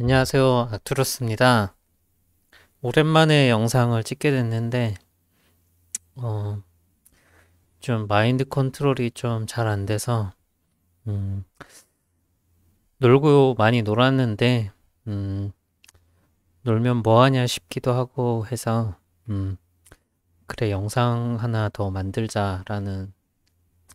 안녕하세요 아투루스입니다 오랜만에 영상을 찍게 됐는데 어, 좀 마인드 컨트롤이 좀 잘 안돼서 음, 놀고 많이 놀았는데 음, 놀면 뭐하냐 싶기도 하고 해서 음, 그래 영상 하나 더 만들자 라는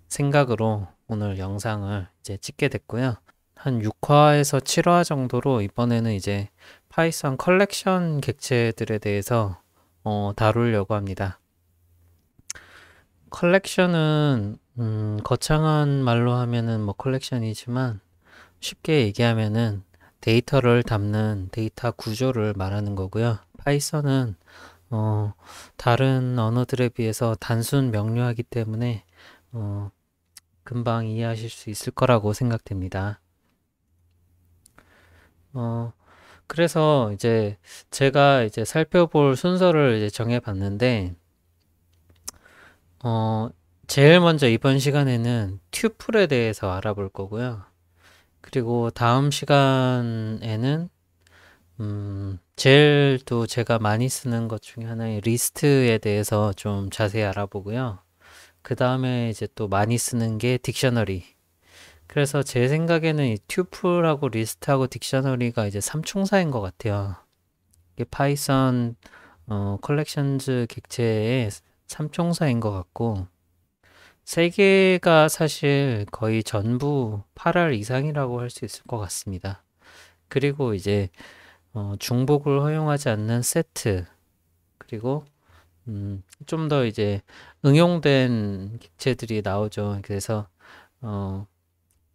생각으로 오늘 영상을 이제 찍게 됐고요 한 6화에서 7화 정도로 이번에는 이제 파이썬 컬렉션 객체들에 대해서 어, 다루려고 합니다. 컬렉션은 음, 거창한 말로 하면은 뭐 컬렉션이지만 쉽게 얘기하면은 데이터를 담는 데이터 구조를 말하는 거고요. 파이썬은 어, 다른 언어들에 비해서 단순 명료하기 때문에 어, 금방 이해하실 수 있을 거라고 생각됩니다. 어, 그래서 이제 제가 이제 살펴볼 순서를 이제 정해봤는데, 어, 제일 먼저 이번 시간에는 튜플에 대해서 알아볼 거고요. 그리고 다음 시간에는, 음, 제일 또 제가 많이 쓰는 것 중에 하나인 리스트에 대해서 좀 자세히 알아보고요. 그 다음에 이제 또 많이 쓰는 게 딕셔너리. 그래서 제 생각에는 이 튜플하고 리스트하고 딕셔너리가 이제 삼총사인 것 같아요. 이게 파이썬 어, 컬렉션즈 객체의 삼총사인 것 같고 세 개가 사실 거의 전부 8알 이상이라고 할 수 있을 것 같습니다. 그리고 이제 어, 중복을 허용하지 않는 세트 그리고 음, 좀 더 이제 응용된 객체들이 나오죠. 그래서 어,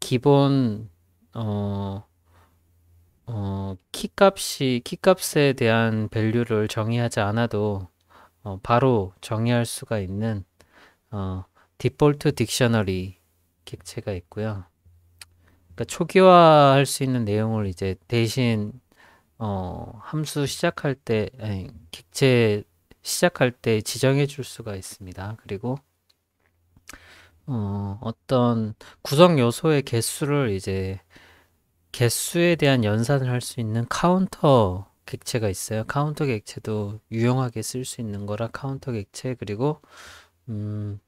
기본 어, 어, 키값이 키값에 대한 밸류를 정의하지 않아도 어, 바로 정의할 수가 있는 어, 디폴트 딕셔너리 객체가 있고요. 그러니까 초기화할 수 있는 내용을 이제 대신 어, 함수 시작할 때 객체 시작할 때 지정해 줄 수가 있습니다. 그리고 어, 떤 구성 요소의 개수를 이제 개수에 대한 연산을 할 수 있는 카운터 객체가 있어요. 카운터 객체도 유용하게 쓸 수 있는 거라 카운터 객체 그리고 음,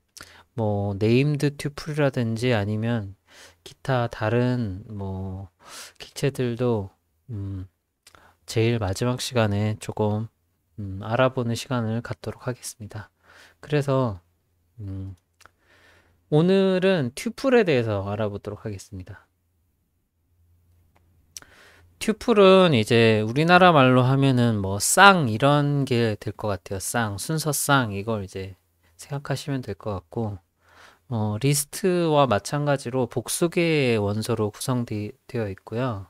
뭐 네임드 튜플이라든지 아니면 기타 다른 뭐 객체들도 음, 제일 마지막 시간에 조금 음, 알아보는 시간을 갖도록 하겠습니다. 그래서 음, 오늘은 튜플에 대해서 알아보도록 하겠습니다. 튜플은 이제 우리나라 말로 하면은 뭐 쌍 이런 게 될 것 같아요. 쌍 순서 쌍 이걸 이제 생각하시면 될 것 같고 어, 리스트와 마찬가지로 복수 개의 원소로 구성되어 있고요.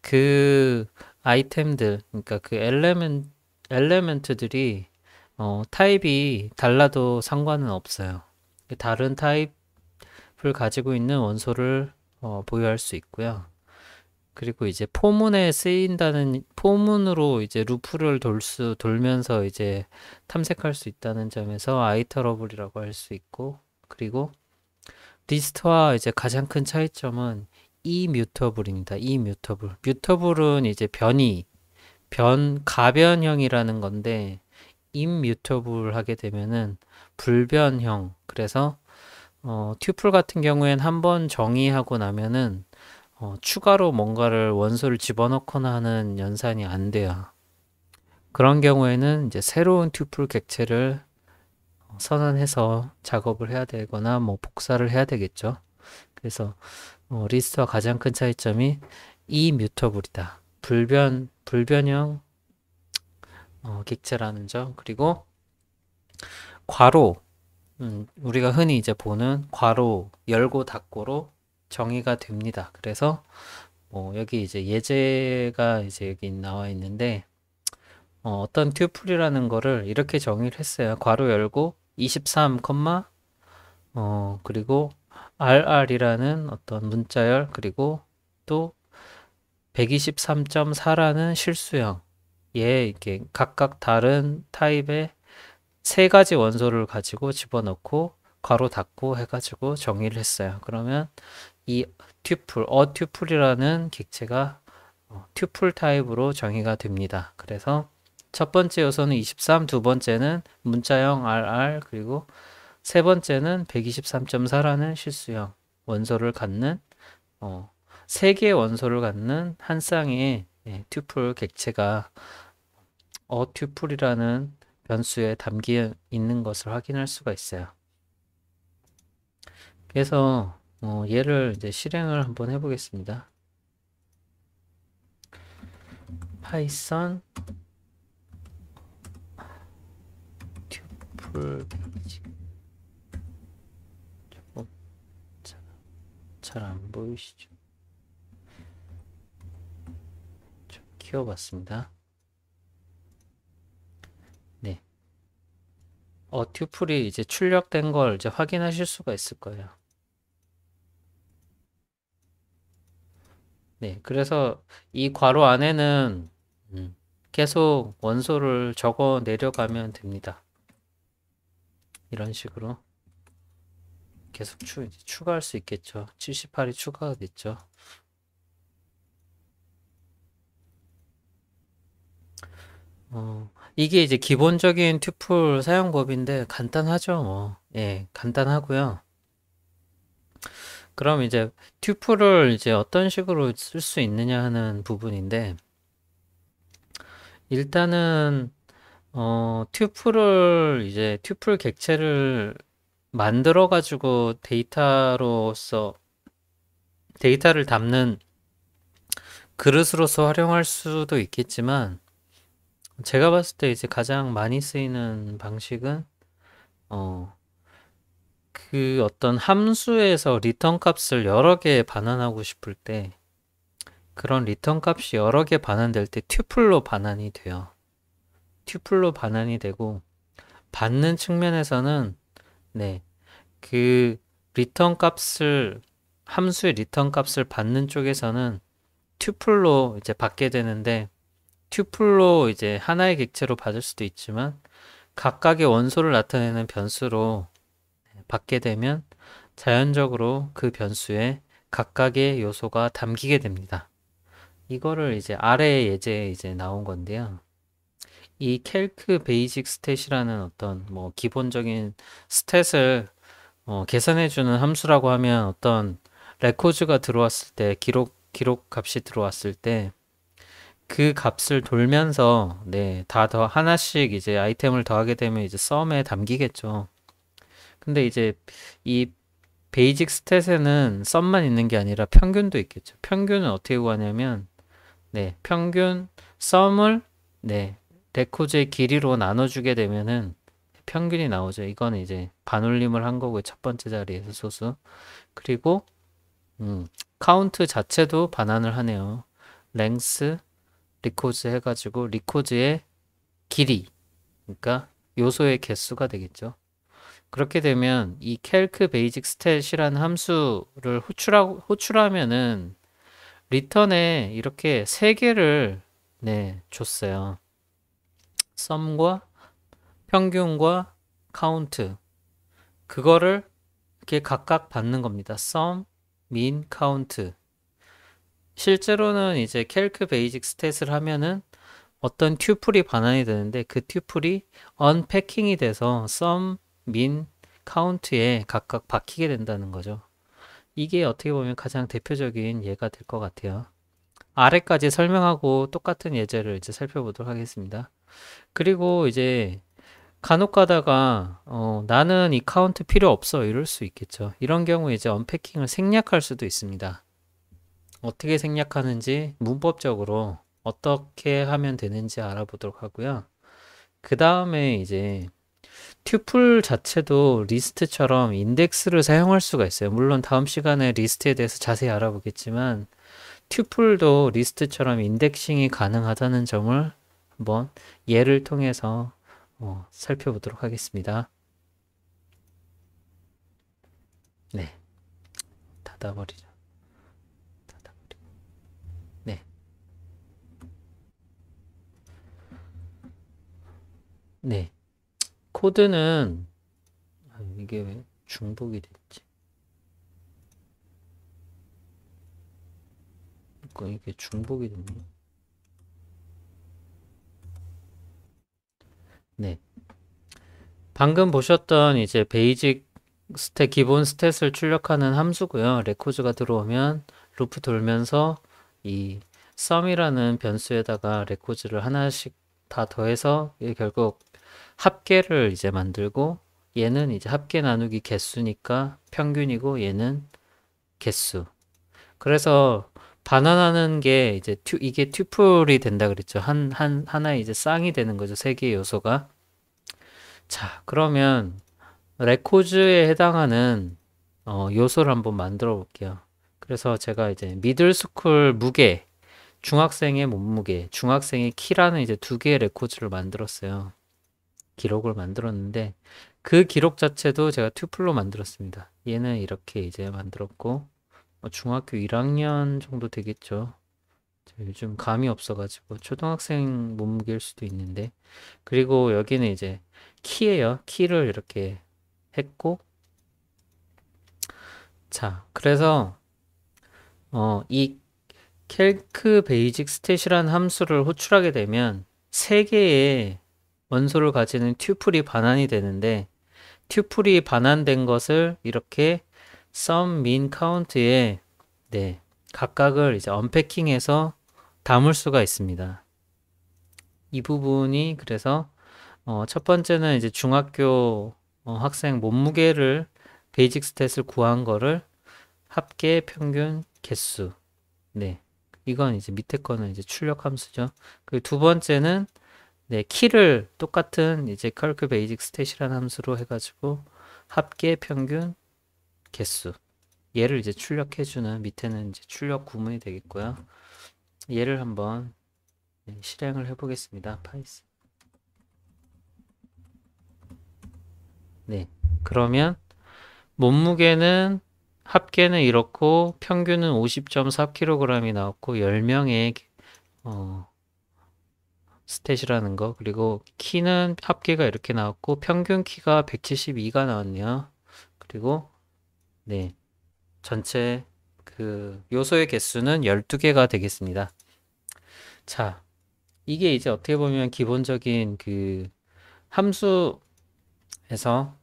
그 아이템들 그러니까 그 엘레멘 엘레멘트들이 어, 타입이 달라도 상관은 없어요. 다른 타입 F를 가지고 있는 원소를 어, 보유할 수 있고요. 그리고 이제 포문에 쓰인다는 포문으로 이제 루프를 돌 수 돌면서 이제 탐색할 수 있다는 점에서 아이 터러블이라고할 수 있고 그리고 리스트와 이제 가장 큰 차이점은 이뮤터블입니다. E 이뮤터블. E 뮤터블은 이제 변이 변 가변형이라는 건데 임뮤터블 하게 되면은 불변형. 그래서 어, 튜플 같은 경우엔 한번 정의하고 나면은 어, 추가로 뭔가를 원소를 집어넣거나 하는 연산이 안 돼요. 그런 경우에는 이제 새로운 튜플 객체를 선언해서 작업을 해야 되거나 뭐 복사를 해야 되겠죠. 그래서 어, 리스트와 가장 큰 차이점이 이 뮤터블이다. 불변 불변형 어, 객체라는 점 그리고 괄호 음, 우리가 흔히 이제 보는 괄호 열고 닫고로 정의가 됩니다. 그래서 뭐 여기 이제 예제가 이제 여기 나와 있는데 어, 떤 튜플이라는 거를 이렇게 정의를 했어요. 괄호 열고 23, 어 그리고 rr이라는 어떤 문자열 그리고 또 123.4라는 실수형 예 이렇게 각각 다른 타입의 세 가지 원소를 가지고 집어넣고 괄호 닫고 해가지고 정의를 했어요. 그러면 이 튜플, 어 튜플이라는 객체가 어, 튜플 타입으로 정의가 됩니다. 그래서 첫 번째 요소는 23, 두 번째는 문자형 RR, 그리고 세 번째는 123.4라는 실수형 원소를 갖는 어, 세 개의 원소를 갖는 한 쌍의 예, 튜플 객체가 어튜플이라는 변수에 담겨 있는 것을 확인할 수가 있어요. 그래서 어, 얘를 이제 실행을 한번 해보겠습니다. 파이썬 튜플 페잘안 보이시죠? 좀 키워봤습니다. 어, 튜플이 이제 출력된 걸 이제 확인하실 수가 있을 거예요. 네, 그래서 이 괄호 안에는 음, 계속 원소를 적어 내려가면 됩니다. 이런 식으로 계속 추, 추가할 수 있겠죠. 78이 추가가 됐죠. 어, 이게 이제 기본적인 튜플 사용법인데 간단하죠, 뭐. 예, 간단하고요. 그럼 이제 튜플을 이제 어떤 식으로 쓸 수 있느냐 하는 부분인데 일단은 어, 튜플을 이제 튜플 객체를 만들어 가지고 데이터로서 데이터를 담는 그릇으로서 활용할 수도 있겠지만 제가 봤을 때 이제 가장 많이 쓰이는 방식은 어, 그 어떤 함수에서 리턴 값을 여러 개 반환하고 싶을 때 그런 리턴 값이 여러 개 반환될 때 튜플로 반환이 돼요. 튜플로 반환이 되고 받는 측면에서는 네. 그 리턴 값을 함수의 리턴 값을 받는 쪽에서는 튜플로 이제 받게 되는데 튜플로 이제 하나의 객체로 받을 수도 있지만 각각의 원소를 나타내는 변수로 받게 되면 자연적으로 그 변수에 각각의 요소가 담기게 됩니다. 이거를 이제 아래 예제에 이제 나온 건데요. 이 캘크 베이직 스탯이라는 어떤 뭐 기본적인 스탯을 어, 계산해주는 함수라고 하면 어떤 레코드가 들어왔을 때 기록 기록 값이 들어왔을 때그 값을 돌면서 네 다 더 하나씩 이제 아이템을 더하게 되면 이제 썸에 담기겠죠 근데 이제 이 베이직 스탯에는 썸만 있는 게 아니라 평균도 있겠죠 평균은 어떻게 구하냐면 네 평균 썸을 네레코즈의 길이로 나눠주게 되면은 평균이 나오죠 이건 이제 반올림을 한 거고요 첫 번째 자리에서 소수 그리고 음 카운트 자체도 반환을 하네요 랭스 리코즈 해가지고 리코즈의 길이 그러니까 요소의 개수가 되겠죠. 그렇게 되면 이 캘크 베이직 스탯이라는 함수를 호출하고 호출하면은 리턴에 이렇게 세 개를 네, 줬어요. 썸과 평균과 카운트 그거를 이렇게 각각 받는 겁니다. 썸, 민, 카운트 실제로는 이제 캘크 베이직 스탯을 하면은 어떤 튜플이 반환이 되는데 그 튜플이 언패킹이 돼서 썸, 민, 카운트에 각각 박히게 된다는 거죠. 이게 어떻게 보면 가장 대표적인 예가 될 것 같아요. 아래까지 설명하고 똑같은 예제를 이제 살펴보도록 하겠습니다. 그리고 이제 간혹 가다가 어, 나는 이 카운트 필요 없어 이럴 수 있겠죠. 이런 경우에 이제 언패킹을 생략할 수도 있습니다. 어떻게 생략하는지 문법적으로 어떻게 하면 되는지 알아보도록 하고요. 그 다음에 이제 튜플 자체도 리스트처럼 인덱스를 사용할 수가 있어요. 물론 다음 시간에 리스트에 대해서 자세히 알아보겠지만 튜플도 리스트처럼 인덱싱이 가능하다는 점을 한번 예를 통해서 어, 살펴보도록 하겠습니다. 네, 닫아버리죠. 네. 코드는 아, 이게 왜 중복이 됐지? 그러니까 이게 중복이 됐네. 네. 방금 보셨던 이제 베이직 스탯 기본 스탯을 출력하는 함수고요. 레코즈가 들어오면 루프 돌면서 이 썸이라는 변수에다가 레코즈를 하나씩 다 더해서 결국 합계를 이제 만들고 얘는 이제 합계 나누기 개수니까 평균이고 얘는 개수. 그래서 반환하는 게 이제 튜, 이게 튜플이 된다 그랬죠. 한, 한, 하나의 이제 쌍이 되는 거죠. 세 개의 요소가. 자, 그러면 레코즈에 해당하는 어, 요소를 한번 만들어 볼게요. 그래서 제가 이제 미들스쿨 무게 중학생의 몸무게, 중학생의 키라는 이제 두 개의 레코드를 만들었어요. 기록을 만들었는데 그 기록 자체도 제가 튜플로 만들었습니다. 얘는 이렇게 이제 만들었고 뭐 중학교 1학년 정도 되겠죠. 요즘 감이 없어가지고 초등학생 몸무게일 수도 있는데 그리고 여기는 이제 키예요. 키를 이렇게 했고 자 그래서 어, 이 캘크 베이직 스탯이라는 함수를 호출하게 되면 세개의 원소를 가지는 튜플이 반환이 되는데 튜플이 반환된 것을 이렇게 sum, min, count에 네, 각각을 이제 언패킹해서 담을 수가 있습니다. 이 부분이 그래서 어, 첫 번째는 이제 중학교 어, 학생 몸무게를 베이직 스탯을 구한 거를 합계 평균 개수 네 이건 이제 밑에 거는 이제 출력 함수죠. 그리고 두 번째는 네, 키를 똑같은 이제 컬크 베이직 스탯이라는 함수로 해가지고 합계 평균 개수 얘를 이제 출력해주는 밑에는 이제 출력 구문이 되겠고요. 얘를 한번 네, 실행을 해보겠습니다. 파이스 네, 그러면 몸무게는 합계는 이렇고 평균은 50.4kg이 나왔고 10명의 어, 스탯이라는 거 그리고 키는 합계가 이렇게 나왔고 평균 키가 172가 나왔네요. 그리고 네 전체 그 요소의 개수는 12개가 되겠습니다. 자 이게 이제 어떻게 보면 기본적인 그 함수에서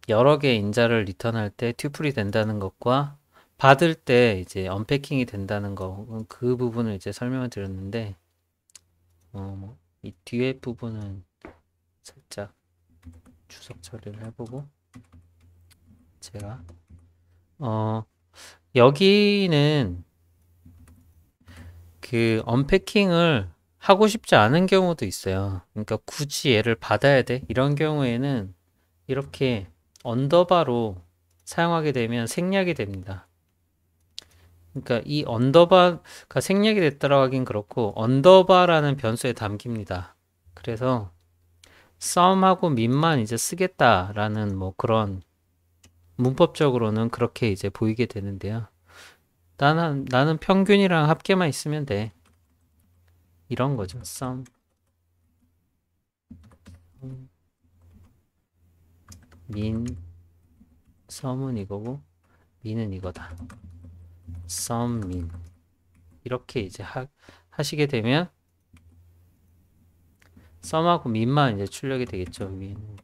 여러 개의 인자를 리턴할 때 튜플이 된다는 것과 받을 때 이제 언패킹이 된다는 거 그 부분을 이제 설명을 드렸는데 어, 뭐, 이 뒤에 부분은 살짝 주석 처리를 해보고 제가 어 여기는 그 언패킹을 하고 싶지 않은 경우도 있어요 그러니까 굳이 얘를 받아야 돼 이런 경우에는 이렇게 언더바로 사용하게 되면 생략이 됩니다 그러니까 이 언더바가 생략이 됐다라고 하긴 그렇고 언더바라는 변수에 담깁니다. 그래서 썸하고 민만 이제 쓰겠다라는 뭐 그런 문법적으로는 그렇게 이제 보이게 되는데요. 나는 나는 평균이랑 합계만 있으면 돼. 이런 거죠. 썸. 음. 민 썸은 이거고 민은 이거다. 썸민 이렇게 이제 하, 하시게 되면 썸하고 민만 이제 출력이 되겠죠. 민.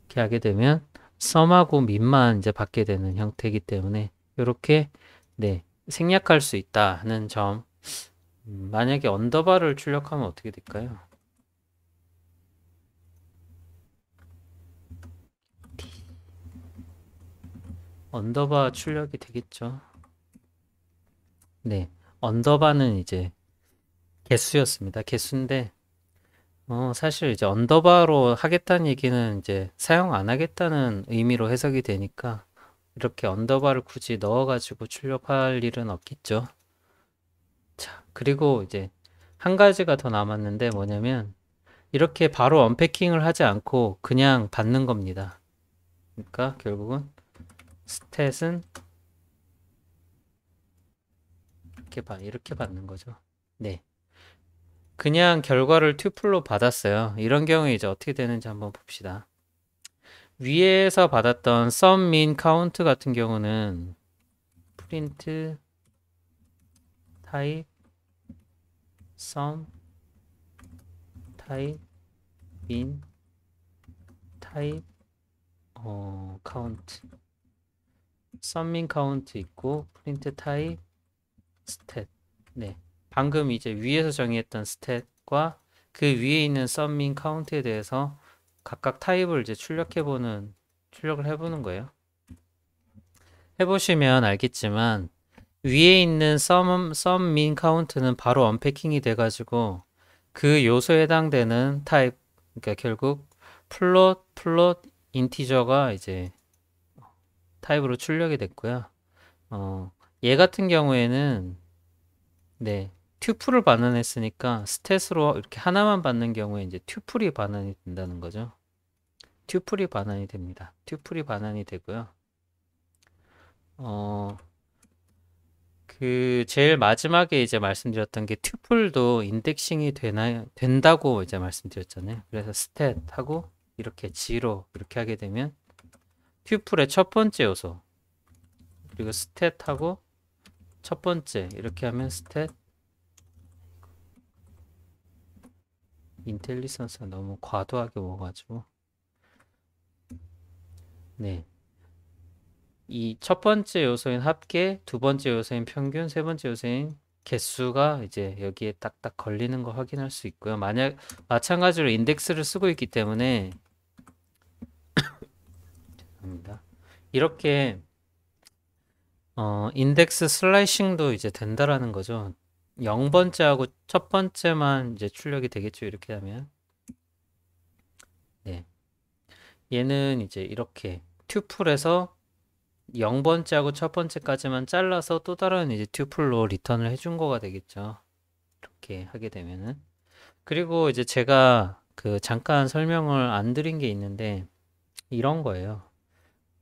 이렇게 하게 되면 썸하고 민만 이제 받게 되는 형태이기 때문에 이렇게 네 생략할 수 있다는 점. 음, 만약에 언더바를 출력하면 어떻게 될까요? 언더바 출력이 되겠죠. 네, 언더바는 이제 개수였습니다. 개수인데 어, 사실 이제 언더바로 하겠다는 얘기는 이제 사용 안 하겠다는 의미로 해석이 되니까 이렇게 언더바를 굳이 넣어가지고 출력할 일은 없겠죠. 자, 그리고 이제 한 가지가 더 남았는데 뭐냐면 이렇게 바로 언패킹을 하지 않고 그냥 받는 겁니다. 그러니까 결국은 스탯은 이렇게 봐 이렇게 받는 거죠. 네. 그냥 결과를 튜플로 받았어요. 이런 경우에 이제 어떻게 되는지 한번 봅시다. 위에서 받았던 sum, min, count 같은 경우는 print type sum type min type 어, count 썸민 카운트 있고 프린트 타입 스탯 네 방금 이제 위에서 정의했던 스탯과 그 위에 있는 썸민 카운트에 대해서 각각 타입을 이제 출력해보는 출력을 해보는 거예요 해보시면 알겠지만 위에 있는 썸, 썸민 카운트는 바로 언패킹이 돼가지고 그 요소에 해당되는 타입 그러니까 결국 플롯 플롯 인티저가 이제 타입으로 출력이 됐고요. 어, 얘 같은 경우에는 네 튜플을 반환했으니까 스탯으로 이렇게 하나만 받는 경우에 이제 튜플이 반환이 된다는 거죠. 튜플이 반환이 됩니다. 튜플이 반환이 되고요. 어, 그 제일 마지막에 이제 말씀드렸던 게 튜플도 인덱싱이 되나 된다고 이제 말씀드렸잖아요. 그래서 스탯하고 이렇게 G로 이렇게 하게 되면 튜플의 첫 번째 요소 그리고 스탯하고 첫 번째 이렇게 하면 스탯 인텔리선스가 너무 과도하게 모아가지고 네. 이 첫 번째 요소인 합계, 두 번째 요소인 평균, 세 번째 요소인 개수가 이제 여기에 딱딱 걸리는 거 확인할 수 있고요. 만약 마찬가지로 인덱스를 쓰고 있기 때문에 이렇게 어, 인덱스 슬라이싱도 이제 된다라는 거죠. 0번째하고 첫 번째만 이제 출력이 되겠죠. 이렇게 하면. 네. 얘는 이제 이렇게 튜플에서 0번째하고 첫 번째까지만 잘라서 또 다른 이제 튜플로 리턴을 해준 거가 되겠죠. 이렇게 하게 되면은. 그리고 이제 제가 그 잠깐 설명을 안 드린 게 있는데 이런 거예요.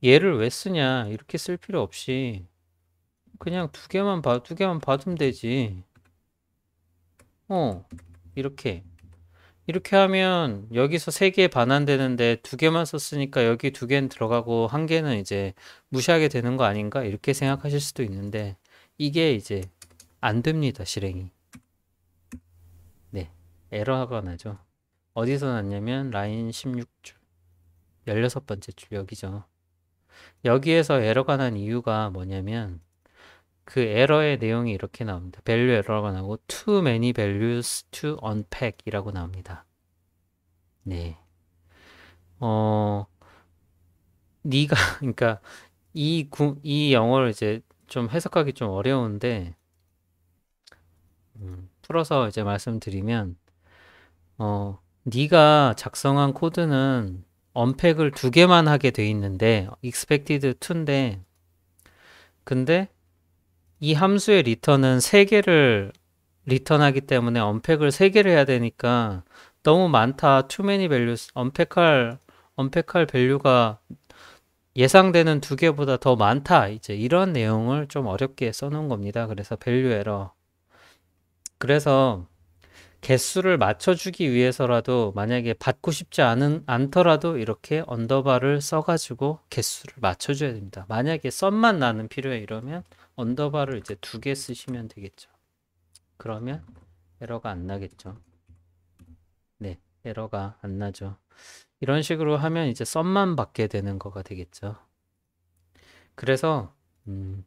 얘를 왜 쓰냐 이렇게 쓸 필요 없이 그냥 두 개만 봐, 두 개만 받으면 되지. 어, 이렇게. 이렇게 하면 여기서 세 개 반환되는데 두 개만 썼으니까 여기 두 개는 들어가고 한 개는 이제 무시하게 되는 거 아닌가? 이렇게 생각하실 수도 있는데 이게 이제 안 됩니다, 실행이. 네, 에러가 나죠. 어디서 났냐면 라인 16줄, 16번째 줄 여기죠. 여기에서 에러가 난 이유가 뭐냐면 그 에러의 내용이 이렇게 나옵니다. value 에러가 나고 too many values to unpack 이라고 나옵니다. 네. 어, 네가 그러니까 이, 구, 이 영어를 이제 좀 해석하기 좀 어려운데 음, 풀어서 이제 말씀드리면 어, 네가 작성한 코드는 언팩을 두 개만 하게 돼 있는데 expected 2인데 근데 이 함수의 리턴은 세 개를 리턴하기 때문에 언팩을 세 개를 해야 되니까 너무 많다. too many values. 언팩할 언팩할 밸류가 예상되는 두 개보다 더 많다. 이제 이런 내용을 좀 어렵게 써놓은 겁니다. 그래서 밸류 에러. 그래서 개수를 맞춰주기 위해서라도 만약에 받고 싶지 않은, 않더라도 이렇게 언더바를 써가지고 개수를 맞춰줘야 됩니다. 만약에 썸만 나는 필요해 이러면 언더바를 이제 두 개 쓰시면 되겠죠. 그러면 에러가 안 나겠죠. 네, 에러가 안 나죠. 이런 식으로 하면 이제 썸만 받게 되는 거가 되겠죠. 그래서 음,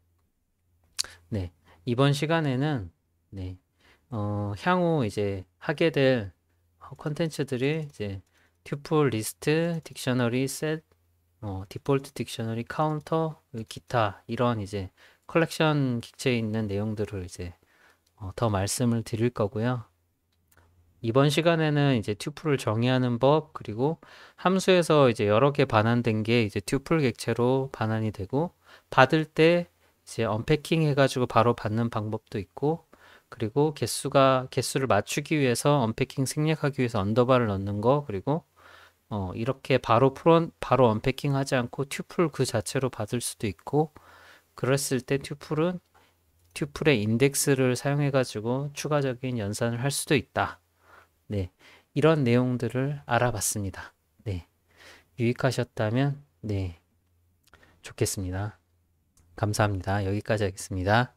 네 이번 시간에는 네 어, 향후 이제 하게 될 어, 컨텐츠들이 이제 튜플 리스트, 딕셔너리 셋, 어, 디폴트 딕셔너리 카운터, 기타 이런 이제 컬렉션 기체에 있는 내용들을 이제 어, 더 말씀을 드릴 거고요. 이번 시간에는 이제 튜플을 정의하는 법 그리고 함수에서 이제 여러 개 반환된 게 이제 튜플 객체로 반환이 되고 받을 때 이제 언패킹 해가지고 바로 받는 방법도 있고 그리고 개수가 개수를 맞추기 위해서 언패킹 생략하기 위해서 언더바를 넣는 거 그리고 어, 이렇게 바로 프론 바로 언패킹 하지 않고 튜플 그 자체로 받을 수도 있고 그랬을 때 튜플은 튜플의 인덱스를 사용해 가지고 추가적인 연산을 할 수도 있다. 네. 이런 내용들을 알아봤습니다. 네. 유익하셨다면 네. 좋겠습니다. 감사합니다. 여기까지 하겠습니다.